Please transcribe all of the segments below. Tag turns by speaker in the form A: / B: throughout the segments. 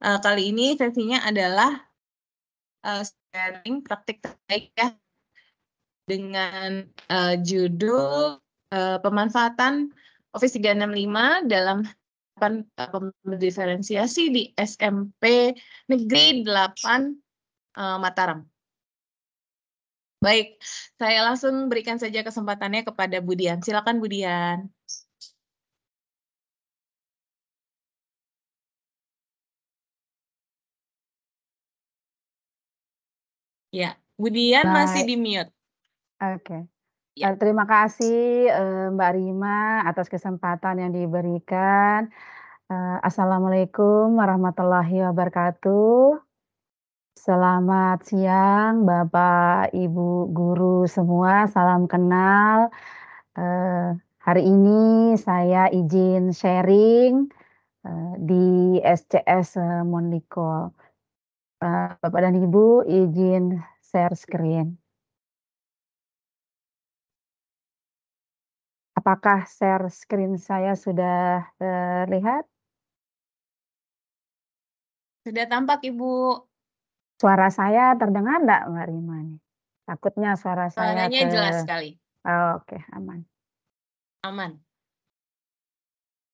A: Uh, kali ini sesinya adalah
B: uh, sharing praktik terbaik ya dengan uh, judul uh, pemanfaatan Office 365 dalam pan diferensiasi di SMP Negeri 8 uh, Mataram. Baik, saya langsung berikan saja kesempatannya kepada Budian. Silakan Budian.
C: Ya, Budian Baik. masih di mute. Oke. Okay. Ya. Eh, terima kasih eh, Mbak Rima atas kesempatan yang diberikan. Eh, Assalamualaikum warahmatullahi wabarakatuh. Selamat siang Bapak Ibu guru semua, salam kenal. Hari ini saya izin sharing di SCS Monlikol. Bapak dan Ibu izin share screen. Apakah share screen saya sudah terlihat?
A: Eh, sudah tampak, Ibu.
C: Suara saya terdengar enggak, Mbak Rima? Takutnya suara Suaranya saya... Suaranya ke... jelas sekali. Oh, Oke, okay. aman. Aman.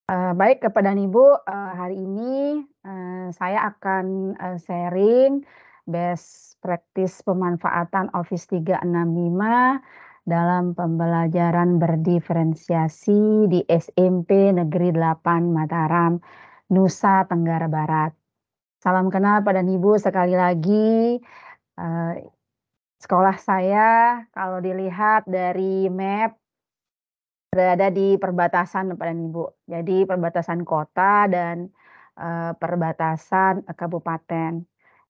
C: Uh, baik kepada Ibu, uh, hari ini uh, saya akan uh, sharing best practice pemanfaatan Office 365 dalam pembelajaran berdiferensiasi di SMP Negeri 8 Mataram, Nusa Tenggara Barat. Salam kenal pada Ibu sekali lagi. Eh, sekolah saya kalau dilihat dari map berada di perbatasan pada Ibu. Jadi perbatasan kota dan eh, perbatasan kabupaten.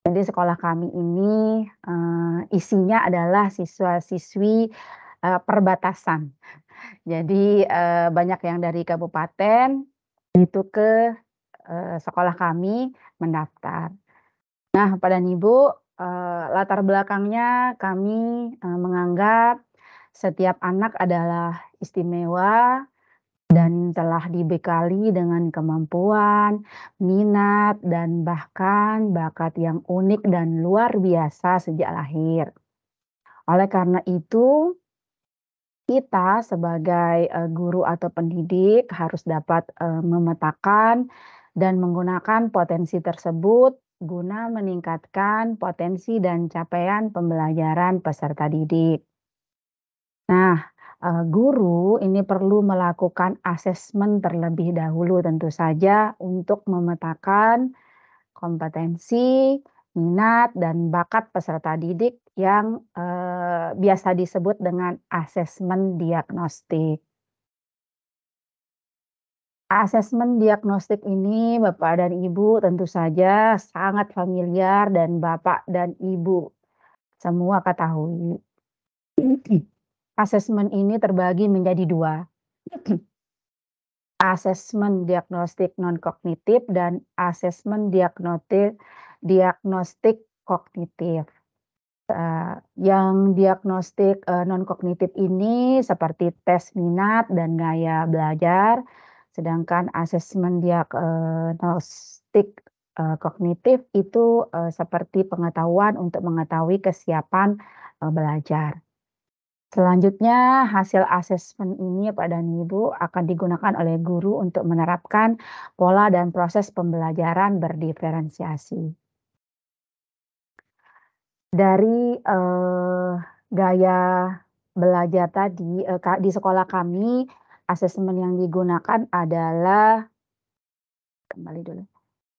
C: Jadi sekolah kami ini uh, isinya adalah siswa-siswi uh, perbatasan. Jadi uh, banyak yang dari kabupaten itu ke uh, sekolah kami mendaftar. Nah, pada Ibu uh, latar belakangnya kami uh, menganggap setiap anak adalah istimewa dan telah dibekali dengan kemampuan, minat, dan bahkan bakat yang unik dan luar biasa sejak lahir. Oleh karena itu, kita sebagai eh, guru atau pendidik harus dapat eh, memetakan dan menggunakan potensi tersebut guna meningkatkan potensi dan capaian pembelajaran peserta didik. Nah, Eh, guru ini perlu melakukan asesmen terlebih dahulu tentu saja untuk memetakan kompetensi, minat dan bakat peserta didik yang eh, biasa disebut dengan asesmen diagnostik. Asesmen diagnostik ini Bapak dan Ibu tentu saja sangat familiar dan Bapak dan Ibu semua ketahui asesmen ini terbagi menjadi dua. asesmen diagnostik non kognitif dan asesmen diagnostik diagnostik kognitif. Uh, yang diagnostik uh, eh, non kognitif ini seperti tes minat dan gaya belajar, sedangkan asesmen eh, diagnostik kognitif itu uh, seperti pengetahuan untuk mengetahui kesiapan uh, belajar. Selanjutnya, hasil asesmen ini Pak dan Ibu akan digunakan oleh guru untuk menerapkan pola dan proses pembelajaran berdiferensiasi. Dari eh, gaya belajar tadi, eh, di sekolah kami, asesmen yang digunakan adalah, kembali dulu,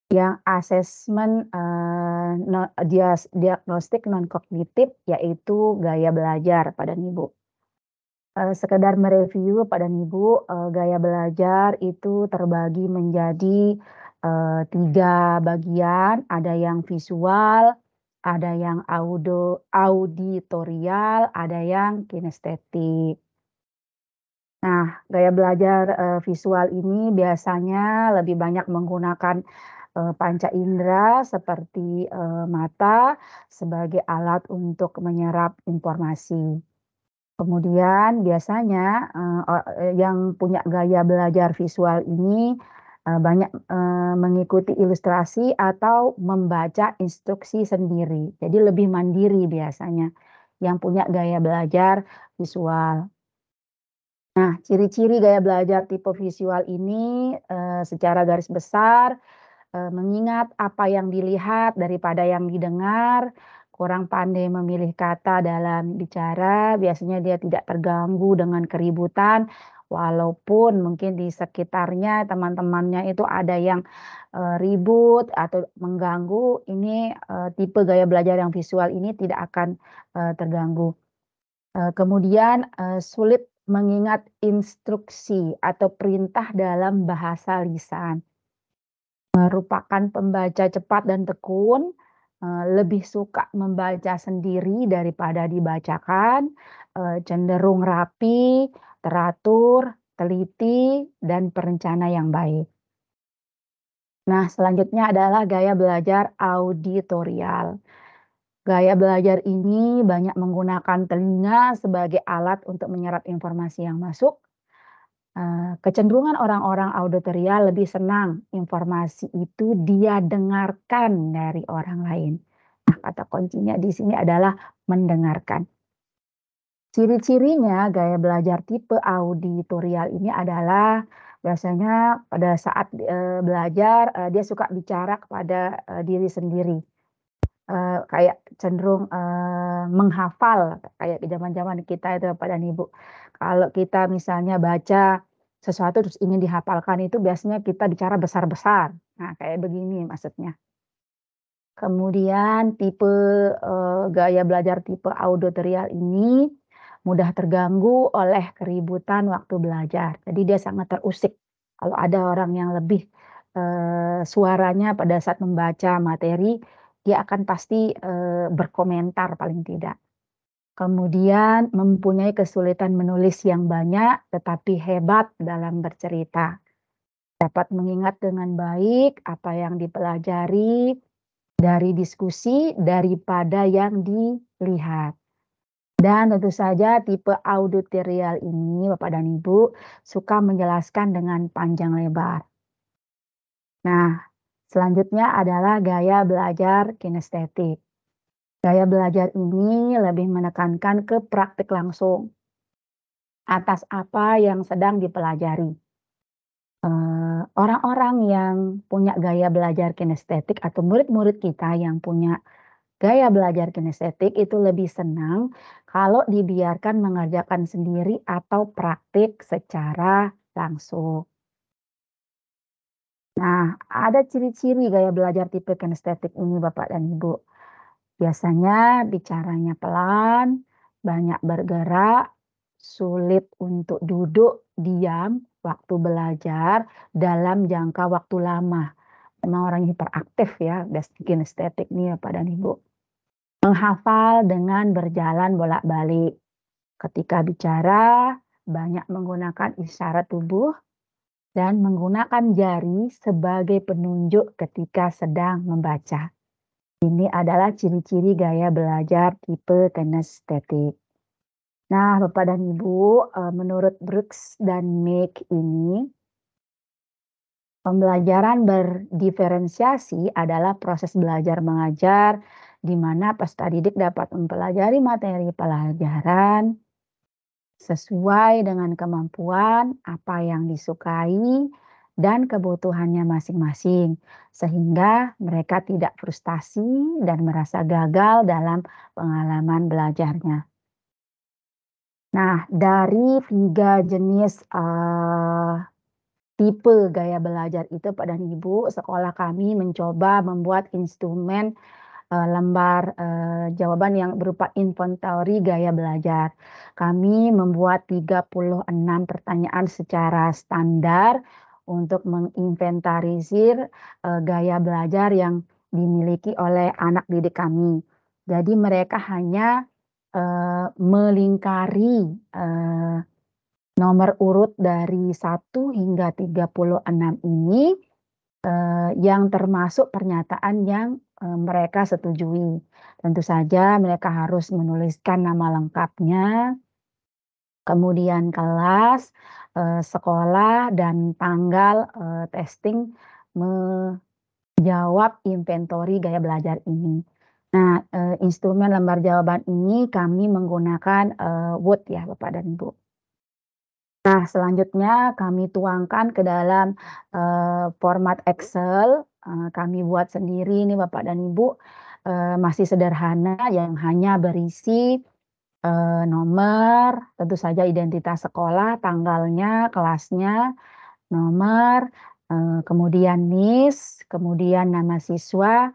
C: yang asesmen uh, eh, no, diagnostik non kognitif yaitu gaya belajar pada ibu. Uh, eh, sekedar mereview pada ibu uh, eh, gaya belajar itu terbagi menjadi uh, tiga bagian ada yang visual, ada yang audio, auditorial, ada yang kinestetik. Nah, gaya belajar uh, visual ini biasanya lebih banyak menggunakan Eh, panca indera seperti eh, mata sebagai alat untuk menyerap informasi. Kemudian biasanya eh, yang punya gaya belajar visual ini banyak mengikuti ilustrasi atau membaca instruksi sendiri. Jadi lebih mandiri biasanya yang punya gaya belajar visual. Nah, ciri-ciri gaya belajar tipe visual ini secara garis besar Eh, mengingat apa yang dilihat daripada yang didengar, kurang pandai memilih kata dalam bicara, biasanya dia tidak terganggu dengan keributan, walaupun mungkin di sekitarnya teman-temannya itu ada yang, e, ribut atau mengganggu, ini, e, tipe gaya belajar yang visual ini tidak akan, e, terganggu. E, kemudian, e, sulit mengingat instruksi atau perintah dalam bahasa lisan merupakan pembaca cepat dan tekun, eh, lebih suka membaca sendiri daripada dibacakan, eh, cenderung rapi, teratur, teliti, dan perencana yang baik. Nah, selanjutnya adalah gaya belajar auditorial. Gaya belajar ini banyak menggunakan telinga sebagai alat untuk menyerap informasi yang masuk, Eh, kecenderungan orang-orang auditoria lebih senang informasi itu dia dengarkan dari orang lain. Nah, kata kuncinya di sini adalah mendengarkan. Ciri-cirinya gaya belajar tipe auditorial ini adalah biasanya pada saat e, belajar e, dia suka bicara kepada e, diri sendiri. E, kayak cenderung e, menghafal kayak di zaman-zaman kita itu pada nih bu, Kalau kita misalnya baca sesuatu terus ingin dihafalkan itu biasanya kita bicara besar-besar. Nah, kayak begini maksudnya. Kemudian tipe e, gaya belajar tipe auditorial ini mudah terganggu oleh keributan waktu belajar. Jadi dia sangat terusik. Kalau ada orang yang lebih e, suaranya pada saat membaca materi, dia akan pasti e, berkomentar paling tidak kemudian mempunyai kesulitan menulis yang banyak tetapi hebat dalam bercerita. Dapat mengingat dengan baik apa yang dipelajari dari diskusi daripada yang dilihat. Dan tentu saja tipe auditorial ini Bapak dan Ibu suka menjelaskan dengan panjang lebar. Nah, selanjutnya adalah gaya belajar kinestetik. Gaya belajar ini lebih menekankan ke praktik langsung atas apa yang sedang dipelajari. Eh, orang-orang yang punya gaya belajar kinestetik atau murid-murid kita yang punya gaya belajar kinestetik itu lebih senang kalau dibiarkan mengerjakan sendiri atau praktik secara langsung. Nah, ada ciri-ciri gaya belajar tipe kinestetik ini Bapak dan Ibu. Biasanya bicaranya pelan, banyak bergerak, sulit untuk duduk diam waktu belajar dalam jangka waktu lama. Memang orang hiperaktif ya, kinestetik nih ya Pak dan Ibu. Menghafal dengan berjalan bolak-balik. Ketika bicara, banyak menggunakan isyarat tubuh dan menggunakan jari sebagai penunjuk ketika sedang membaca. Ini adalah ciri-ciri gaya belajar tipe kinestetik. Nah, Bapak dan Ibu, eh, menurut Brooks dan Mick ini, pembelajaran berdiferensiasi adalah proses belajar mengajar di mana peserta didik dapat mempelajari materi pelajaran sesuai dengan kemampuan apa yang disukai, dan kebutuhannya masing-masing, sehingga mereka tidak frustasi dan merasa gagal dalam pengalaman belajarnya. Nah, dari tiga jenis uh, tipe gaya belajar itu, pada dan Ibu, sekolah kami mencoba membuat instrumen uh, lembar uh, jawaban yang berupa inventory gaya belajar. Kami membuat 36 pertanyaan secara standar untuk menginventarisir uh, gaya belajar yang dimiliki oleh anak didik kami. Jadi mereka hanya uh, melingkari uh, nomor urut dari 1 hingga 36 ini uh, yang termasuk pernyataan yang uh, mereka setujui. Tentu saja mereka harus menuliskan nama lengkapnya, kemudian kelas, eh, sekolah, dan tanggal eh, testing menjawab inventory gaya belajar ini. Nah, eh, instrumen lembar jawaban ini kami menggunakan Word ya Bapak dan Ibu. Nah, selanjutnya kami tuangkan ke dalam format Excel. kami buat sendiri ini Bapak dan Ibu. masih sederhana yang hanya berisi Eh, nomor, tentu saja identitas sekolah, tanggalnya, kelasnya, nomor, eh, kemudian NIS, kemudian nama siswa,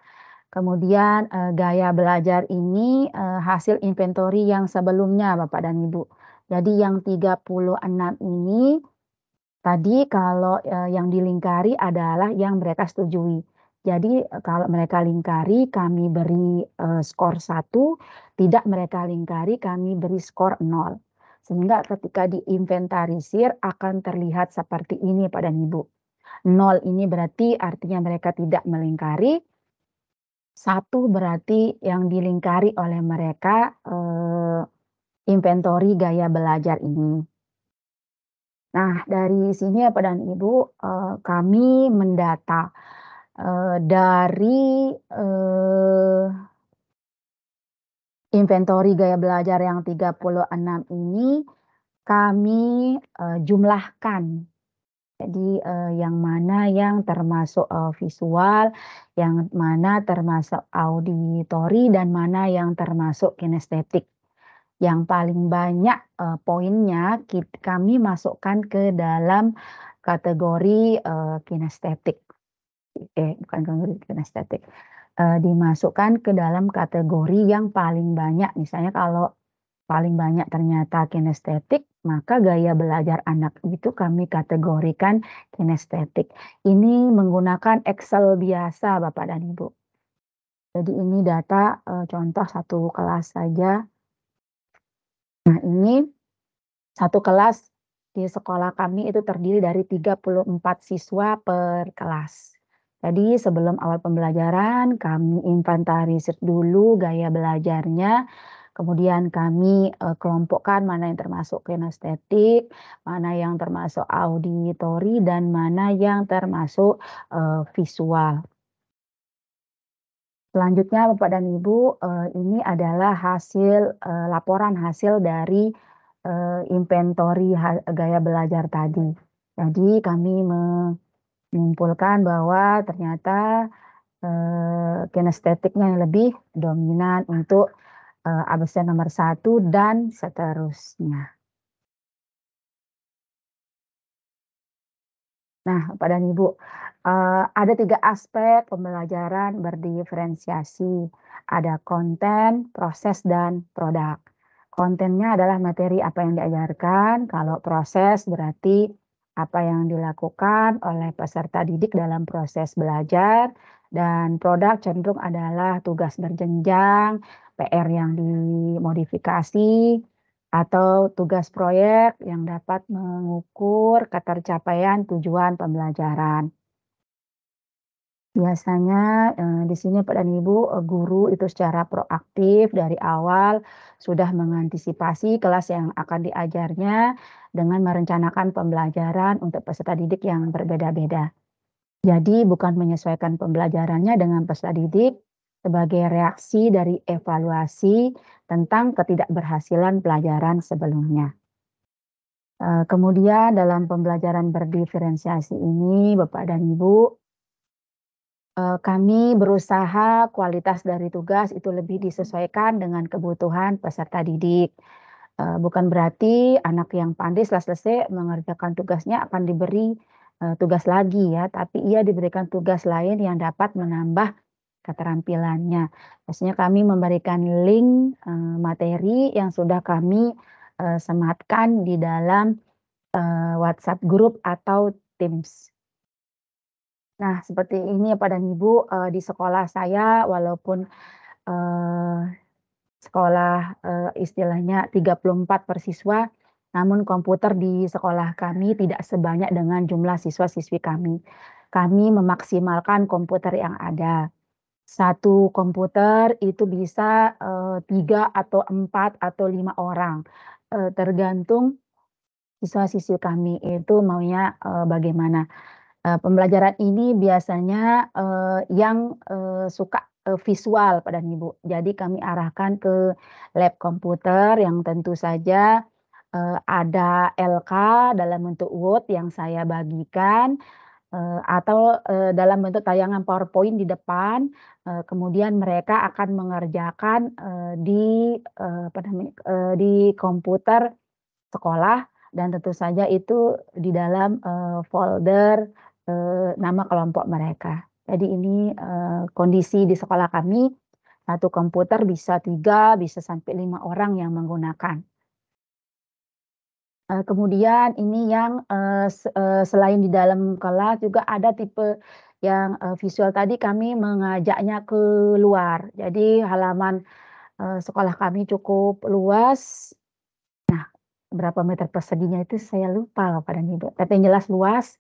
C: kemudian, eh, gaya belajar ini, hasil inventory yang sebelumnya Bapak dan Ibu. Jadi yang 36 ini, tadi kalau, yang dilingkari adalah yang mereka setujui. Jadi e, kalau mereka lingkari kami beri uh, skor 1, tidak mereka lingkari kami beri skor 0. Sehingga ketika diinventarisir akan terlihat seperti ini pada Ibu. 0 ini berarti artinya mereka tidak melingkari. 1 berarti yang dilingkari oleh mereka uh, e, inventory gaya belajar ini. Nah, dari sini ya Pak dan Ibu, uh, kami mendata Eh, dari uh, inventory gaya belajar yang 36 ini kami uh, jumlahkan. Jadi uh, yang mana yang termasuk uh, visual, yang mana termasuk auditori dan mana yang termasuk kinestetik. Yang paling banyak uh, poinnya kami masukkan ke dalam kategori uh, kinestetik eh bukan kategori kinestetik eh, dimasukkan ke dalam kategori yang paling banyak misalnya kalau paling banyak ternyata kinestetik maka gaya belajar anak itu kami kategorikan kinestetik ini menggunakan Excel biasa Bapak dan Ibu jadi ini data eh, contoh satu kelas saja nah ini satu kelas di sekolah kami itu terdiri dari 34 siswa per kelas. Jadi sebelum awal pembelajaran kami inventarisir dulu gaya belajarnya, kemudian kami e, kelompokkan mana yang termasuk kinestetik, mana yang termasuk auditori dan mana yang termasuk e, visual. Selanjutnya Bapak dan Ibu, e, ini adalah hasil laporan hasil dari inventory gaya belajar tadi. Jadi kami me menyimpulkan bahwa ternyata eh, kinestetiknya yang lebih dominan untuk eh, absen nomor satu dan seterusnya. Nah, pada Ibu, uh, eh, ada tiga aspek pembelajaran berdiferensiasi. Ada konten, proses, dan produk. Kontennya adalah materi apa yang diajarkan. Kalau proses berarti apa yang dilakukan oleh peserta didik dalam proses belajar dan produk cenderung adalah tugas berjenjang, PR yang dimodifikasi atau tugas proyek yang dapat mengukur ketercapaian tujuan pembelajaran. Biasanya eh, di sini Pak dan Ibu, eh, guru itu secara proaktif dari awal sudah mengantisipasi kelas yang akan diajarnya dengan merencanakan pembelajaran untuk peserta didik yang berbeda-beda. Jadi bukan menyesuaikan pembelajarannya dengan peserta didik sebagai reaksi dari evaluasi tentang ketidakberhasilan pelajaran sebelumnya. Eh, kemudian dalam pembelajaran berdiferensiasi ini Bapak dan Ibu Eh, kami berusaha kualitas dari tugas itu lebih disesuaikan dengan kebutuhan peserta didik. Eh, bukan berarti anak yang pandai selesai mengerjakan tugasnya akan diberi eh, tugas lagi ya, tapi ia diberikan tugas lain yang dapat menambah keterampilannya. Biasanya kami memberikan link materi yang sudah kami sematkan di dalam WhatsApp grup atau Teams. Nah, seperti ini ya Pak dan Ibu, uh, di sekolah saya walaupun, uh, sekolah, uh, istilahnya 34 persiswa, namun komputer di sekolah kami tidak sebanyak dengan jumlah siswa-siswi kami. Kami memaksimalkan komputer yang ada. Satu komputer itu bisa, uh, tiga atau empat atau lima orang, uh, tergantung siswa-siswi kami itu maunya, uh, bagaimana. Nah, pembelajaran ini biasanya uh, yang uh, suka uh, visual pada ibu. Jadi kami arahkan ke lab komputer yang tentu saja uh, ada LK dalam bentuk Word yang saya bagikan uh, atau uh, dalam bentuk tayangan PowerPoint di depan. Uh, kemudian mereka akan mengerjakan uh, di uh, apa uh, di komputer sekolah dan tentu saja itu di dalam uh, folder eh, nama kelompok mereka. Jadi ini eh, kondisi di sekolah kami satu komputer bisa tiga bisa sampai lima orang yang menggunakan. Eh, kemudian ini yang eh, eh selain di dalam kelas juga ada tipe yang eh, visual tadi kami mengajaknya keluar. Jadi halaman eh, sekolah kami cukup luas. Nah, berapa meter perseginya itu saya lupa Bapak dan Ibu. Tapi yang jelas luas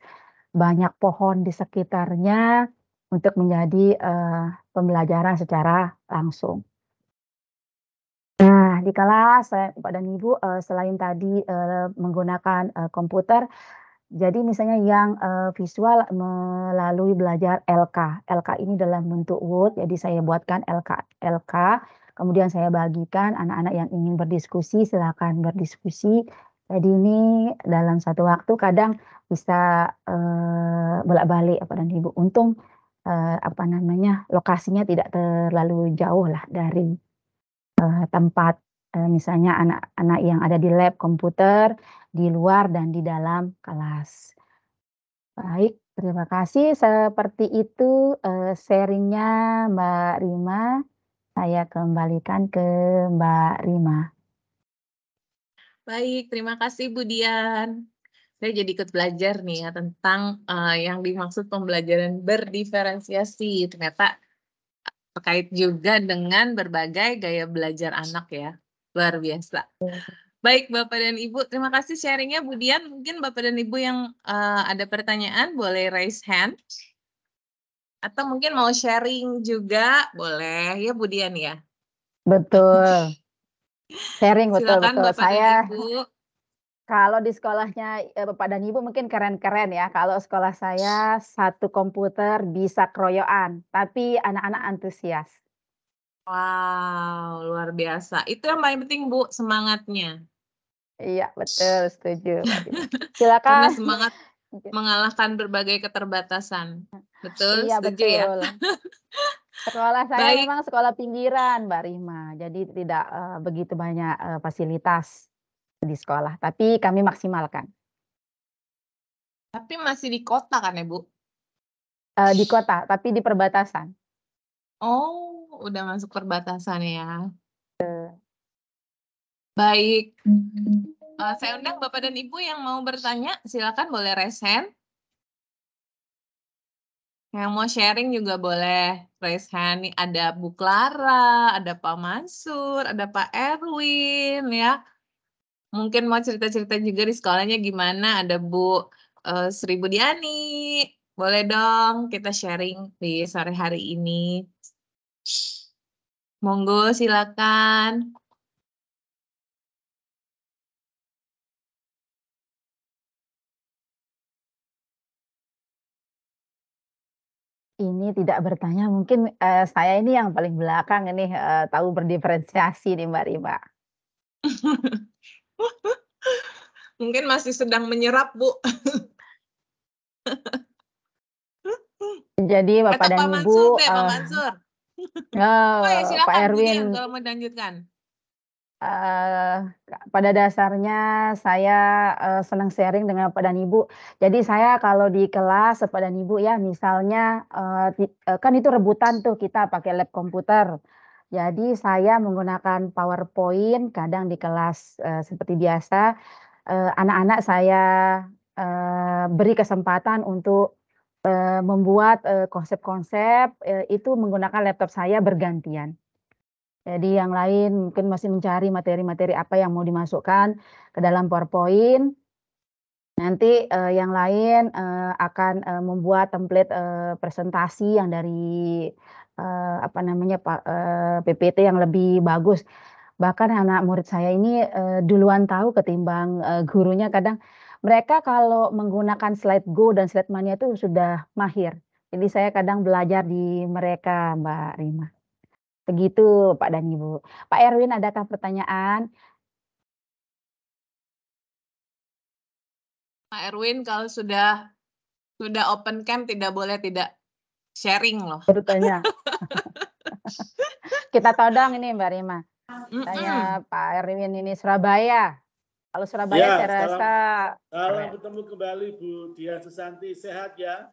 C: banyak pohon di sekitarnya untuk menjadi uh, pembelajaran secara langsung. Nah, di kelas saya, dan Ibu, uh, selain tadi uh, menggunakan uh, komputer, jadi misalnya yang uh, visual melalui belajar LK. LK ini dalam bentuk Word, jadi saya buatkan LK, LK. Kemudian saya bagikan anak-anak yang ingin berdiskusi, silakan berdiskusi. Jadi ini dalam satu waktu kadang bisa, uh, bolak-balik apa dan ibu. Untung, uh, apa namanya, lokasinya tidak terlalu jauh lah dari, uh, tempat, uh, misalnya anak-anak yang ada di lab komputer, di luar dan di dalam kelas. Baik, terima kasih seperti itu, uh, sharingnya Mbak Rima. Saya kembalikan ke Mbak Rima.
B: Baik, terima kasih Bu Dian. Saya jadi ikut belajar nih ya tentang uh, yang dimaksud pembelajaran berdiferensiasi. Ternyata eh, terkait juga dengan berbagai gaya belajar anak ya. Luar biasa. Baik Bapak dan Ibu, terima kasih sharingnya Bu Dian. Mungkin Bapak dan Ibu yang uh, ada pertanyaan boleh raise hand. Atau mungkin mau sharing juga boleh ya Bu Dian ya.
C: Betul. Sharing betul Silakan, betul. Bapak saya
B: kalau di sekolahnya
C: eh, Bapak dan Ibu mungkin keren-keren ya. Kalau sekolah saya satu komputer bisa keroyokan, tapi anak-anak antusias.
B: Wow, luar biasa. Itu yang paling penting, Bu, semangatnya.
C: Iya, betul, setuju.
B: Silakan. Karena semangat mengalahkan berbagai keterbatasan. Betul, iya, setuju ya? betul. ya. Sekolah saya Baik. memang
C: sekolah pinggiran, Mbak Rima. Jadi tidak uh, begitu banyak uh, fasilitas di sekolah, tapi kami maksimalkan.
B: Tapi masih di kota kan ibu?
C: Ya, uh, eh, di kota, tapi di perbatasan.
B: Oh, udah masuk perbatasan ya. Uh. Baik.
C: Uh, saya undang Bapak dan Ibu yang mau
B: bertanya, silakan boleh resen. Yang mau sharing juga boleh raise hand. ada Bu Clara, ada Pak Mansur, ada Pak Erwin ya. Mungkin mau cerita-cerita juga di sekolahnya gimana. Ada Bu uh, Sri Budiani. Boleh dong kita sharing di sore hari ini. Monggo silakan.
C: Ini tidak bertanya mungkin, uh, saya ini yang paling belakang ini, uh, tahu berdiferensiasi nih Mbak Rima.
B: Mungkin masih sedang menyerap, Bu.
C: Jadi Bapak Atau dan Ibu, Pak eh, Mansur. Uh, ya, Erwin kalau mau Eh, pada dasarnya saya uh, senang sharing dengan Pak dan Ibu. Jadi saya kalau di kelas Pak dan Ibu ya misalnya uh, eh, di, uh, kan itu rebutan tuh kita pakai lab komputer. Jadi saya menggunakan PowerPoint kadang di kelas uh, seperti biasa anak anak-anak saya uh, beri kesempatan untuk uh, membuat konsep konsep-konsep uh, itu menggunakan laptop saya bergantian. Jadi yang lain mungkin masih mencari materi-materi apa yang mau dimasukkan ke dalam PowerPoint. Nanti eh, yang lain eh, akan eh, membuat template eh, presentasi yang dari eh, apa namanya PPT eh, yang lebih bagus. Bahkan anak murid saya ini eh, duluan tahu ketimbang eh, gurunya kadang mereka kalau menggunakan slide go dan slide mania itu sudah mahir. Jadi saya kadang belajar di mereka, Mbak Rima. Begitu Pak dan Ibu. Pak Erwin, adakah pertanyaan? Pak
B: Erwin, kalau sudah sudah open cam tidak boleh tidak sharing loh. Bertanya. Kita
C: dong ini Mbak Rima. tanya -mm. Saya Pak Erwin ini Surabaya. Kalau Surabaya ya, saya rasa...
D: Salam bertemu kembali Bu Dia Susanti. Sehat ya?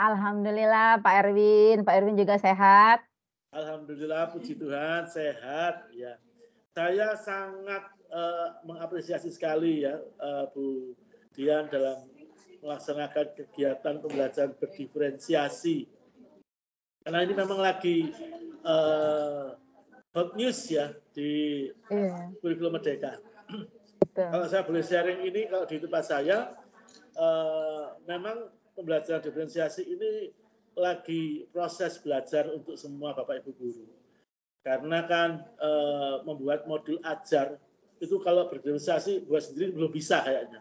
C: Alhamdulillah Pak Erwin. Pak Erwin juga sehat.
D: Alhamdulillah puji Tuhan sehat ya. Saya sangat uh, mengapresiasi sekali ya uh, Bu Dian dalam melaksanakan kegiatan pembelajaran berdiferensiasi. Karena ini memang lagi uh, hot news ya di yeah. kurikulum merdeka. Kalau saya boleh sharing ini, kalau di tempat saya, uh, memang pembelajaran diferensiasi ini lagi proses belajar untuk semua Bapak Ibu guru. Karena kan e, membuat modul ajar itu kalau berdemonstrasi buat sendiri belum bisa kayaknya.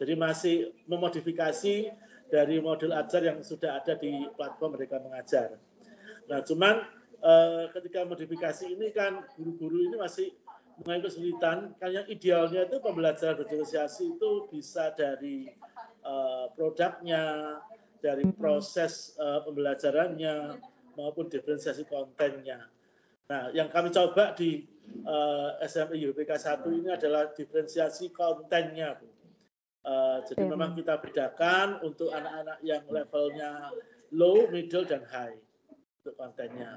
D: Jadi masih memodifikasi dari modul ajar yang sudah ada di platform mereka mengajar. Nah, cuman e, ketika modifikasi ini kan guru-guru ini masih mengalami kesulitan. Kan yang idealnya itu pembelajaran berdemonstrasi itu bisa dari e, produknya, dari proses uh, pembelajarannya maupun diferensiasi kontennya. Nah, yang kami coba di uh, eh, SMP UPK 1 ini adalah diferensiasi kontennya, Bu. Uh, jadi memang kita bedakan untuk anak-anak yang levelnya low, middle, dan high untuk kontennya.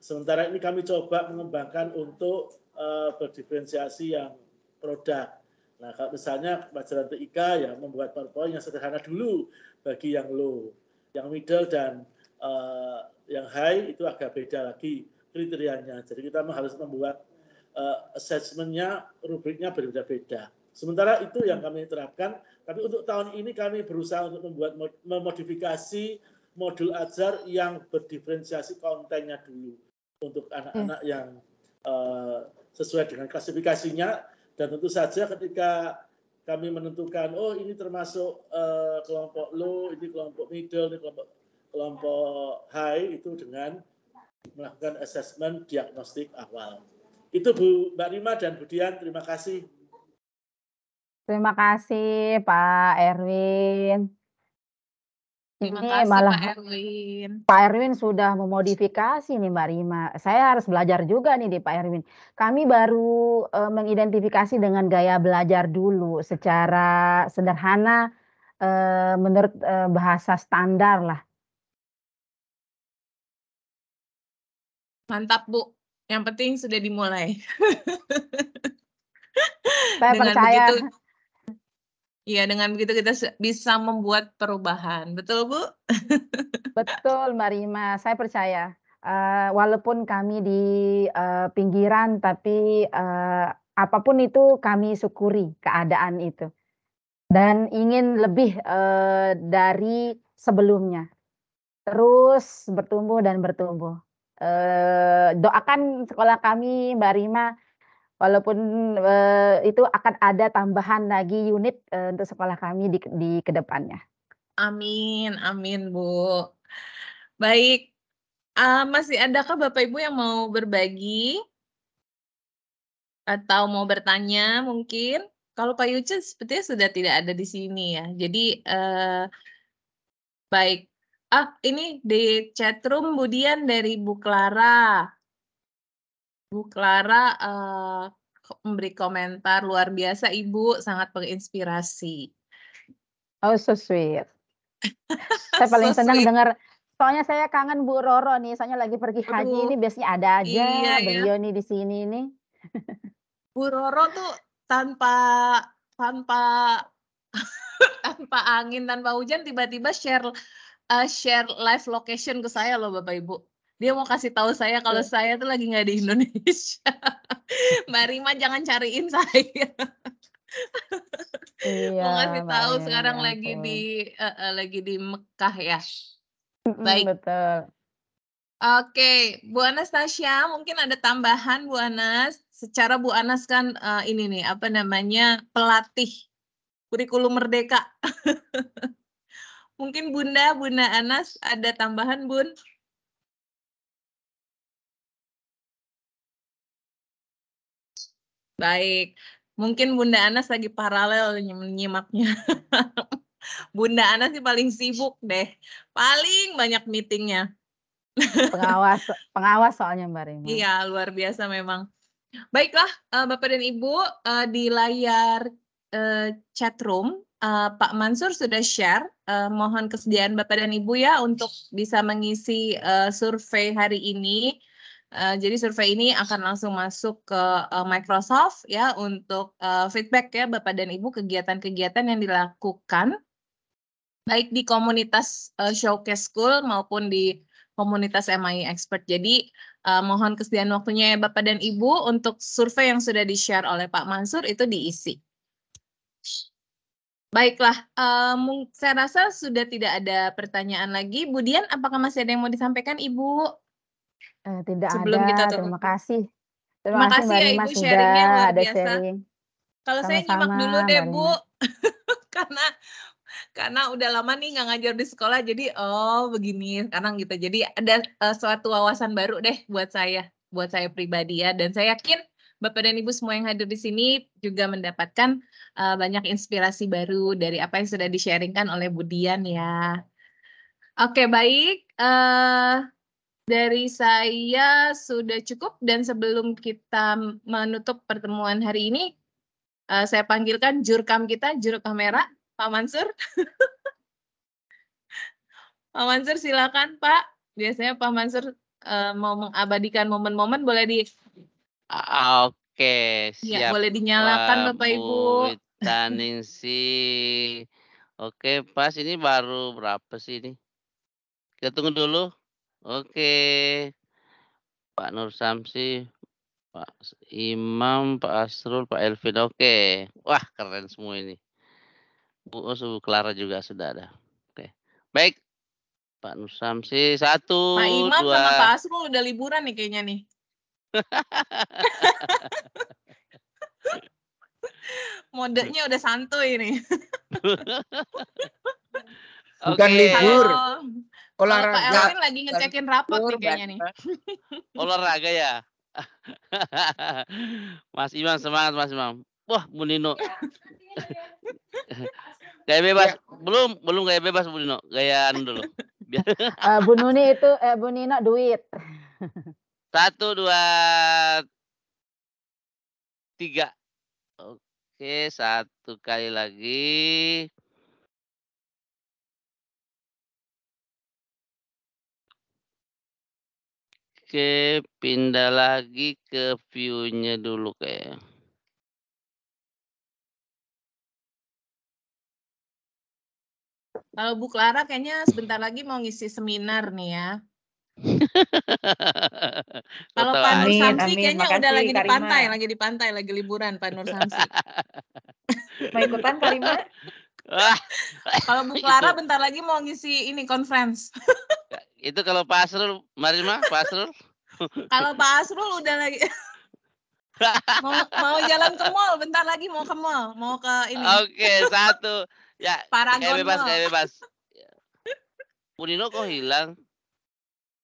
D: Sementara ini kami coba mengembangkan untuk uh, berdiferensiasi yang produk Nah, kalau misalnya pelajaran IKA ya membuat PowerPoint yang sederhana dulu bagi yang low, yang middle dan uh, yang high itu agak beda lagi kriterianya. Jadi kita harus membuat uh, assessmentnya, rubriknya berbeda-beda. Sementara itu yang kami terapkan, tapi untuk tahun ini kami berusaha untuk membuat memodifikasi modul ajar yang berdiferensiasi kontennya dulu untuk anak-anak hmm. yang uh, sesuai dengan klasifikasinya dan tentu saja ketika kami menentukan, oh ini termasuk uh, kelompok low, ini kelompok middle, ini kelompok kelompok high itu dengan melakukan assessment diagnostik awal. Itu Bu Mbak Rima dan Bu terima kasih.
C: Terima kasih Pak Erwin. Terima ini kasih malah Pak
A: Erwin.
C: Pak Erwin sudah memodifikasi nih Mbak Rima. Saya harus belajar juga nih di Pak Erwin. Kami baru e, mengidentifikasi dengan gaya belajar dulu secara sederhana e, menurut e, bahasa standar lah.
B: Mantap Bu. Yang penting sudah dimulai.
C: Saya dengan percaya. Begitu,
B: Iya, dengan begitu kita bisa membuat perubahan. Betul, Bu?
C: Betul, Marima. Saya percaya. Uh, walaupun kami di uh, pinggiran, tapi uh, apapun itu kami syukuri keadaan itu. Dan ingin lebih uh, dari sebelumnya. Terus bertumbuh dan bertumbuh. Uh, doakan sekolah kami, Mbak Rima, walaupun uh, itu akan ada tambahan lagi unit uh, untuk sekolah kami di, di kedepannya.
B: Amin, amin Bu. Baik, uh, masih adakah Bapak Ibu yang mau berbagi atau mau bertanya mungkin? Kalau Pak Yuce sepertinya sudah tidak ada di sini ya. Jadi uh, baik. Ah, ini di chatroom Budian dari Bu Clara. Bu Clara uh, memberi komentar luar biasa Ibu, sangat menginspirasi.
C: Oh, so sweet.
B: saya paling so senang dengar
C: soalnya saya kangen Bu Roro nih, soalnya lagi pergi Aduh, haji ini biasanya ada aja iya, iya. beliau ya. nih di sini nih.
B: Bu Roro tuh tanpa tanpa tanpa angin, tanpa hujan tiba-tiba share uh, share live location ke saya loh Bapak Ibu. Dia mau kasih tahu saya kalau iya. saya tuh lagi nggak di Indonesia. Mbak Rima jangan cariin saya. iya, mau kasih tahu sekarang ya lagi di uh, uh, lagi di Mekah ya. Baik.
D: Betul.
B: Oke, Bu Anastasia, mungkin ada tambahan Bu Anas. Secara Bu Anas kan uh, ini nih apa namanya pelatih kurikulum merdeka. mungkin Bunda, Bunda Anas ada tambahan Bun? Baik. Mungkin Bunda Anas lagi paralel menyimaknya. Bunda Anas sih paling sibuk deh. Paling banyak meetingnya.
C: pengawas pengawas soalnya Mbak Rima. Iya,
B: luar biasa memang. Baiklah, eh, Bapak dan Ibu, eh, di layar eh, chat room Pak Mansur sudah share. mohon kesediaan Bapak dan Ibu ya untuk bisa mengisi survei hari ini. Eh, jadi survei ini akan langsung masuk ke uh, Microsoft ya untuk uh, feedback ya Bapak dan Ibu kegiatan-kegiatan yang dilakukan baik di komunitas uh, Showcase School maupun di komunitas MI Expert. Jadi uh, mohon kesediaan waktunya ya Bapak dan Ibu untuk survei yang sudah di-share oleh Pak Mansur itu diisi. Baiklah, um, saya rasa sudah tidak ada pertanyaan lagi. Budian, apakah masih ada yang mau disampaikan Ibu? Eh, tidak Sebelum kita ada, terima kasih. Terima Terima kasih kasih ya Ibu sudah luar ada biasa. sharing. Kalau saya nyimak dulu deh Bu, karena karena udah lama nih nggak ngajar di sekolah jadi oh begini sekarang gitu. Jadi ada uh, suatu wawasan baru deh buat saya, buat saya pribadi ya dan saya yakin Bapak dan Ibu semua yang hadir di sini juga mendapatkan uh, banyak inspirasi baru dari apa yang sudah di-sharingkan oleh Budian ya. Oke, baik. Uh, dari saya sudah cukup dan sebelum kita menutup pertemuan hari ini, uh, saya panggilkan jurkam kita, juru kamera, Pak Mansur. Pak Mansur silakan Pak. Biasanya Pak Mansur uh, mau mengabadikan momen-momen boleh di
E: ah, Oke, iya, siap. Ya, boleh dinyalakan Bapak Ibu. sih Oke, pas ini baru berapa sih ini? Kita tunggu dulu. Oke. Pak Nur Samsi, Pak Imam, Pak Asrul, Pak Elvin. Oke. Wah, keren semua ini. Bu Osu oh, Clara juga sudah ada. Oke. Baik. Pak Nur Samsi, satu, Pak Imam dua. sama Pak
B: Asrul udah liburan nih kayaknya nih. Modenya udah santuy nih.
E: Bukan okay. libur. Halo olahraga. Pak
B: lagi ngecekin rapot nih kayaknya nih.
E: olahraga ya. Mas Imam semangat Mas Imam. Wah, Bu iya. gaya bebas. Ya. Belum, belum gaya bebas Bu Nino. Gayaan dulu.
C: Biar... uh, Bu Nuni itu eh Bu Nino duit.
E: Satu, dua, tiga. Oke, satu kali lagi.
A: Oke, pindah lagi ke view-nya dulu kayak. Ya.
B: Kalau Bu Clara kayaknya sebentar lagi mau ngisi seminar nih ya. Kalau Pak Nur Samsi kayaknya Makasih, udah lagi di pantai, lagi di pantai, lagi liburan Pak Nur Samsi. mau ikutan Karima? Kalau Bu Clara bentar lagi mau ngisi ini conference.
E: Itu kalau Pak Asrul, Marima, Pak Asrul. kalau Pak
B: Asrul udah lagi mau, mau jalan ke mall, bentar lagi mau ke mall, mau ke ini. Oke, okay,
E: satu. Ya, Paragon kayak eh, bebas, kayak eh, bebas. Punino kok hilang?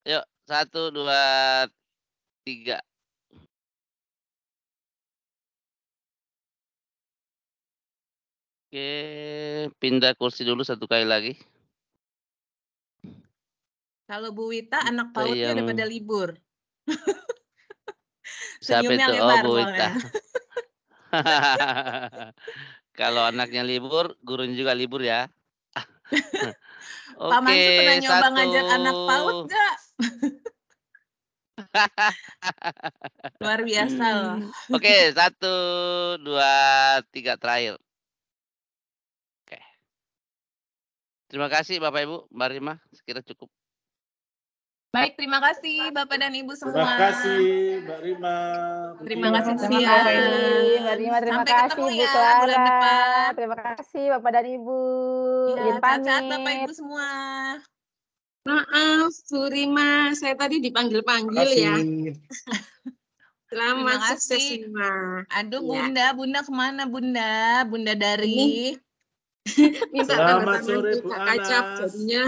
E: Yuk, satu, dua, tiga. Oke, pindah kursi dulu satu kali lagi.
B: Kalau Bu Wita anak iya, pautnya yang... udah pada libur. Siapa itu? Lebar, oh, Bu Wita.
E: Kalau anaknya libur, gurunya juga libur ya. Oke, Pak Mansur pernah nyoba satu. ngajak anak PAUD gak? Luar biasa loh. Hmm. Oke, satu, dua, tiga terakhir. Oke. Terima kasih Bapak Ibu, Mbak Rima. Sekira cukup.
B: Baik, terima kasih Bapak dan Ibu semua. Terima
D: kasih Mbak Rima. Terima kasih Terima kasih
B: Mbak Rima, terima Sampai kasih Bu ya, Clara. Bulan depan. Terima kasih Bapak dan Ibu. Ya, kasih, Bapak Ibu semua. Maaf, Bu Rima, saya tadi dipanggil-panggil ya. Selamat sukses Rima. Aduh iya. Bunda, Bunda kemana Bunda? Bunda dari
D: Minta Selamat sore Bu Anas. Kacap jadinya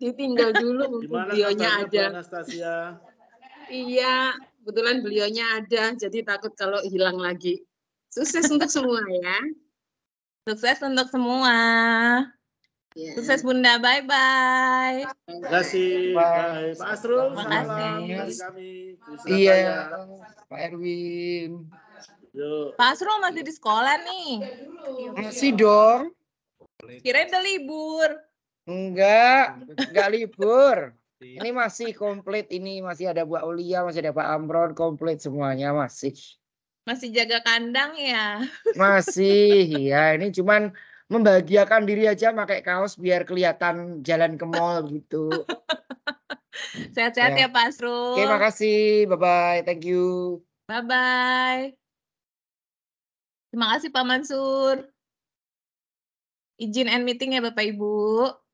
D: ditinggal dulu belionya beliaunya ada. Anastasia? Iya,
B: kebetulan belionya ada, jadi takut kalau hilang lagi. Sukses untuk semua ya. Sukses untuk semua. Yeah. Sukses Bunda, bye bye.
D: Terima kasih. Bye. Pak Asrul, Terima kasih. Iya, Pak Erwin. Yuk.
B: Pak Asrul masih di sekolah nih. Masih dong. Kirain udah libur.
E: Enggak, enggak libur. Iya. Ini masih komplit, ini masih ada Bu Ulia, masih ada Pak Amron, komplit semuanya masih.
B: Masih jaga kandang ya?
E: Masih, ya ini cuman membahagiakan diri aja pakai kaos biar kelihatan jalan ke mall gitu.
B: Sehat-sehat ya. ya Pak Asrul. Oke,
E: makasih. Bye-bye. Thank you.
B: Bye-bye. Terima kasih Pak Mansur.
A: Izin end meeting ya Bapak Ibu.